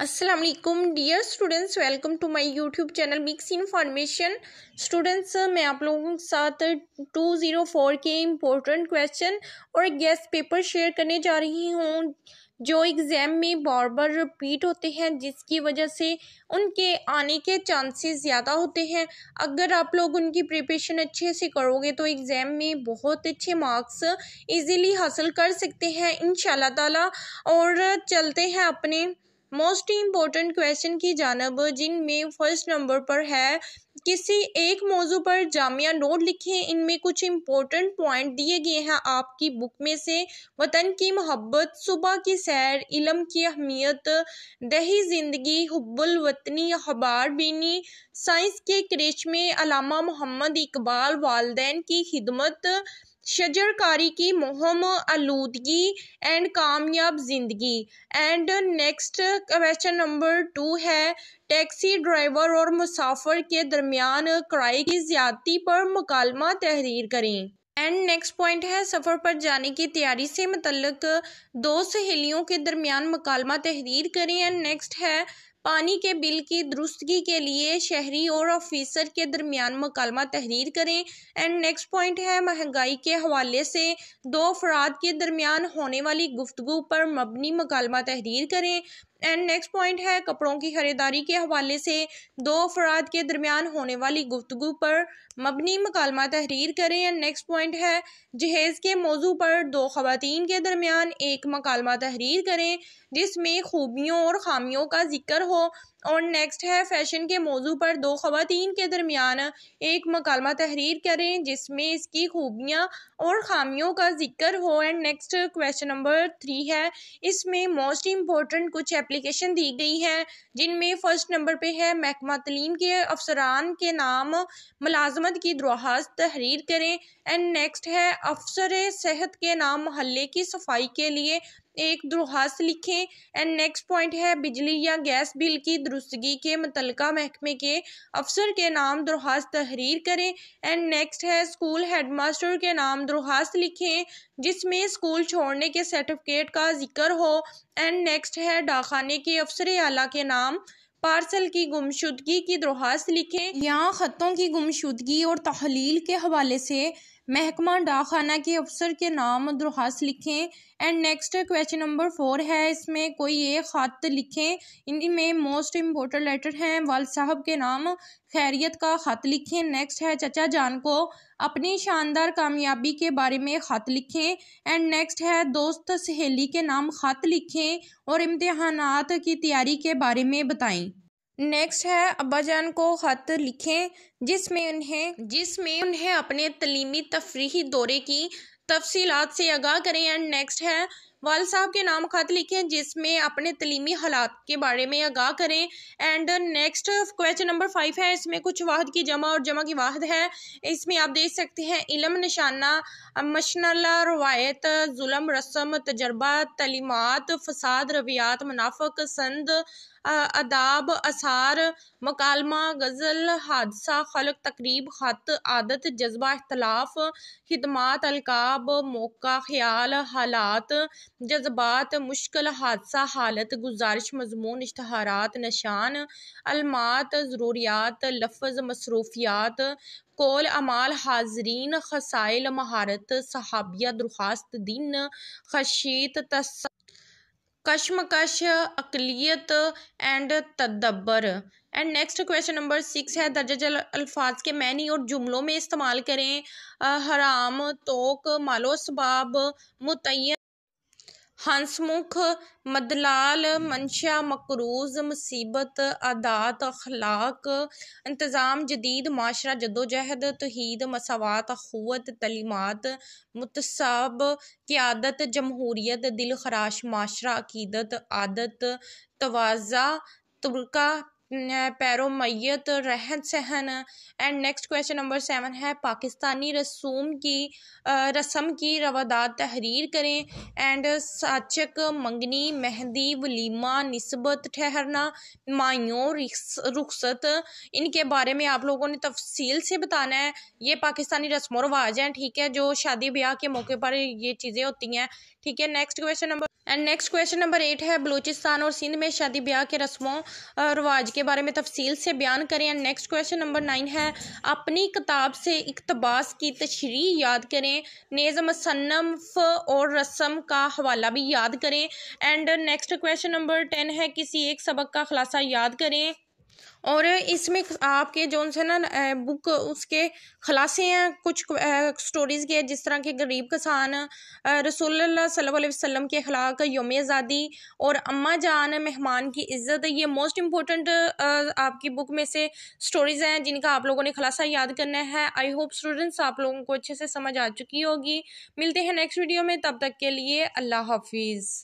Aslam dear students welcome to my YouTube channel mix information students मैं आप लोगों के साथ टू जीरो फ़ोर के इम्पोर्टेंट क्वेश्चन और गैस पेपर शेयर करने जा रही हूँ जो एग्ज़ाम में बार बार रिपीट होते हैं जिसकी वजह से उनके आने के चांसेस ज़्यादा होते हैं अगर आप लोग उनकी प्रिपरेशन अच्छे से करोगे तो एग्ज़ाम में बहुत अच्छे मार्क्स इजीली हासिल कर सकते हैं इन ताला और चलते हैं अपने मोस्ट इम्पोर्टेंट क्वेश्चन की जानब जिनमें फर्स्ट नंबर पर है किसी एक मौजू पर जामिया नोट लिखे इनमें कुछ इम्पोर्टेंट पॉइंट दिए गए हैं आपकी बुक में से वतन की मोहब्बत सुबह की सैर इलम की अहमियत दही ज़िंदगी हब्बुल वतनी अखबार बीनी साइंस के क्रिश में अलामा मोहम्मद इकबाल वालदेन की खिदमत शजरकारी की मुहम आलूदगी एंड कामयाब ज़िंदगी and next question number two है टैक्सी ड्राइवर और मुसाफर के दरमियान किराए की ज्यादती पर मकालमा तहरीर करें एंड नेक्स्ट पॉइंट है सफ़र पर जाने की तैयारी से मतलब दो सहेलियों के दरमियान मकालमा तहरीर करें एंड नेक्स्ट है पानी के बिल की दुरुस्तगी के लिए शहरी और ऑफिसर के दरमियान मकालमा तहरीर करें एंड नेक्स्ट पॉइंट है महंगाई के हवाले से दो अफराद के दरमियान होने वाली गुफ्तु पर मबनी मकालमा तहरीर करें एंड नेक्स्ट पॉइंट है कपड़ों की खरीदारी के हवाले से दो अफराद के दरमियान होने वाली गुफ्तु पर मबनी मकालमा तहरीर करें एंड नेक्स्ट पॉइंट है जहेज़ के मौजू पर दो खवतिन के दरमियान एक मकालमा तहरीर करें जिसमें खूबियों और खामियों का जिक्र हो हो और नेक्स्ट है फैशन के मौजू पर दो ख़वान के दरमियान एक मकालमा तहरीर करें जिसमें इसकी खूबियाँ और खामियों का जिक्र हो and next question number three है इसमें मोस्ट इम्पोर्टेंट कुछ एप्लीकेशन दी गई है जिनमें फ़र्स्ट नंबर पर है महकमा तलीम के अफसरान के नाम मुलाजमत की दरख्वास्त तहरीर करें एंड नेक्स्ट है अफसर सेहत के नाम महल्ले की सफाई के लिए एक दरख्वास्त लिखें एंड नेक्स्ट पॉइंट है बिजली या गैस बिल की दुरुस्तगी के मुतल महकमे के अफसर के नाम दरख्वास्त तहरीर करें एंड नेक्स्ट है स्कूल हेड मास्टर के नाम दरख्वास्त लिखें जिसमें स्कूल छोड़ने के सर्टिफिकेट का जिक्र हो एंड नेक्स्ट है डाखाने के अफसर आला के नाम पार्सल की गुमशुदगी की दरख्वास्त लिखें यहाँ ख़तों की गुमशुदगी और तहलील के हवाले से महकमा डाखाना के अफसर के नाम दरख्वास्त लिखें and next question number four है इसमें कोई एक ख़त लिखें इनमें मोस्ट इम्पोर्टेंट लेटर हैं वाल साहब के नाम खैरियत का ख़त लिखें नेक्स्ट है चचा जान को अपनी शानदार कामयाबी के बारे में ख़त लिखें एंड नेक्स्ट है दोस्त सहेली के नाम ख़त लिखें और इम्तहानात की तैयारी के बारे में बताएँ नेक्स्ट है जान को ख़त लिखें जिसमें उन्हें जिसमें उन्हें अपने तलीमी तफरी दौरे की तफसीत से आगाह करें एंड नेक्स्ट है वाल साहब के नाम ख़त लिखें जिसमें अपने तलीमी हालात के बारे में आगाह करें and next question number five है इसमें कुछ वाहद की जमा और जमा की वाहद है इसमें आप देख सकते हैं इलम निशाना मशनला रवायत जुलम रस्म तजर्बा तलीमत फसाद रवियात मुनाफक संद अदाब असार मकालमा गज़ल हादसा खलक तकरीब ख़त आदत जज्बा अख्तलाफ खदमात अलकाब मौका ख्याल हालात जज्बात मुश्किल हादसा हालत गुजारिश मजमून इश्तहारात निशान अलमात ज़रूरियात लफज मसरूफियात कोल अमाल हाजरीन खसाइल महारत सहाबिया दरखास्त दिन खशीत तस् कशमकश अकलीत एंड तदब्बर and next question number six है जल अल्फाज के मैनी और जुमलों में इस्तेमाल करें हराम तोक मालो सबाब मुतन हंसमुख मदलाल मंशा मकरूज मुसीबत आदात अखलाक इंतज़ाम जदीद माशरा जदोजहद तहीद मसावत अखवत तलीमात मुतसब क़्यादत जमहूरीत दिल खराश माशरा अकीदत आदत तवाजा तुरका पैरों मैत रहन सहन and next question number seven है पाकिस्तानी रसूम की रस्म की रवादात तहरीर करें एंड साचक मंगनी मेहंदी वलीमा नस्बत ठहरना मायों रुखसत इनके बारे में आप लोगों ने तफसील से बताना है ये पाकिस्तानी रस्म रवाज हैं ठीक है जो शादी ब्याह के मौके पर ये चीज़ें होती हैं ठीक है next question number and next question number eight है बलूचिस्तान और सिंध में शादी ब्याह के रस्मों रवाज इसके बारे में तफसील से बयान करें and next question number nine है अपनी किताब से इकतबास की तशरी याद करें नेज़म सन्नफ और रस्म का हवाला भी याद करें and next question number ten है किसी एक सबक का खुलासा याद करें और इसमें आपके जोन से ना बुक उसके खलासे हैं कुछ स्टोरीज़ के जिस तरह के गरीब किसान रसूल सल्लल्लाहु अलैहि वसल्लम के अखलाक योम आज़ादी और अम्मा जान मेहमान की इज़्ज़त ये मोस्ट इम्पोर्टेंट आपकी बुक में से स्टोरीज़ हैं जिनका आप लोगों ने खलासा याद करना है आई होप स्टूडेंट्स आप लोगों को अच्छे से समझ आ चुकी होगी मिलते हैं नेक्स्ट वीडियो में तब तक के लिए अल्लाह हाफिज़